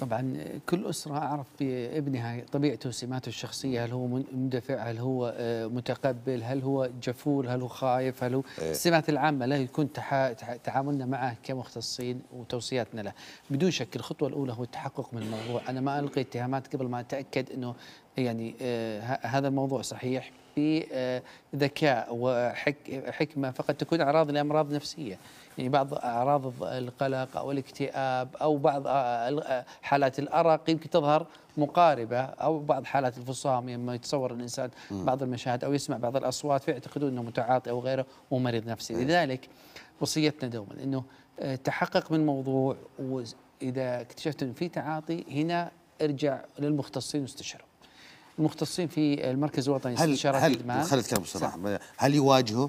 طبعا كل اسره اعرف بابنها طبيعته وسماته الشخصيه هل هو مندفع هل هو آه، متقبل هل هو جفور هل هو خايف هل هو إيه. السمات العامه لا يكون تحا... تعاملنا معه كمختصين وتوصياتنا له بدون شك الخطوه الاولى هو التحقق من الموضوع انا ما القي اتهامات قبل ما اتاكد انه يعني آه، هذا الموضوع صحيح بذكاء آه، وحكمه فقد تكون اعراض لامراض نفسيه يعني بعض اعراض القلق او الاكتئاب او بعض آه، حالات الارق يمكن تظهر مقاربه او بعض حالات الفصام لما يعني يتصور الانسان بعض المشاهد او يسمع بعض الاصوات فيعتقدون انه متعاطي او غيره ومريض نفسي إيه. لذلك وصيتنا دوما انه تحقق من موضوع واذا اكتشفت ان في تعاطي هنا ارجع للمختصين واستشره المختصين في المركز الوطني للاستشارات الادمان هل خلينا نتكلم بصراحه هل يواجهوا؟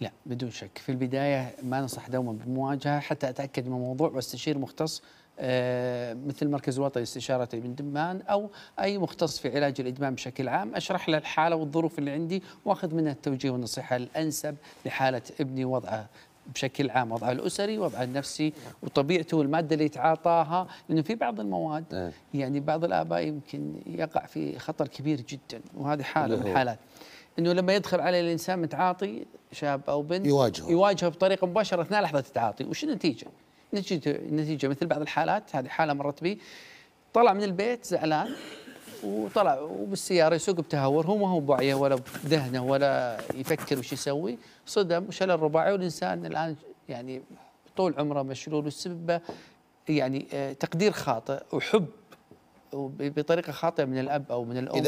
لا بدون شك في البدايه ما ننصح دوما بمواجهه حتى اتاكد من الموضوع واستشير مختص آه، مثل مركز الوطني لاستشارة الإدمان أو أي مختص في علاج الإدمان بشكل عام أشرح له الحالة والظروف اللي عندي وأخذ منها التوجيه والنصيحة الأنسب لحالة ابني وضعه بشكل عام وضعه الاسري وضعه النفسي وطبيعته والماده اللي يتعاطاها لانه في بعض المواد إيه. يعني بعض الاباء يمكن يقع في خطر كبير جدا وهذه حاله من الحالات انه لما يدخل عليه الانسان متعاطي شاب او بنت يواجهه يواجهه بطريقه مباشره اثناء لحظه التعاطي وش النتيجه؟ نتيجه النتيجه مثل بعض الحالات هذه حاله مرت بي طلع من البيت زعلان وطلع وبالسياره يسوق بتهور هو ما هو بوعيه ولا بذهنه ولا يفكر وش يسوي صدم وشل الرباعي والانسان الان يعني طول عمره مشلول والسبب يعني آه، تقدير خاطئ وحب بطريقه خاطئه من الاب او من الام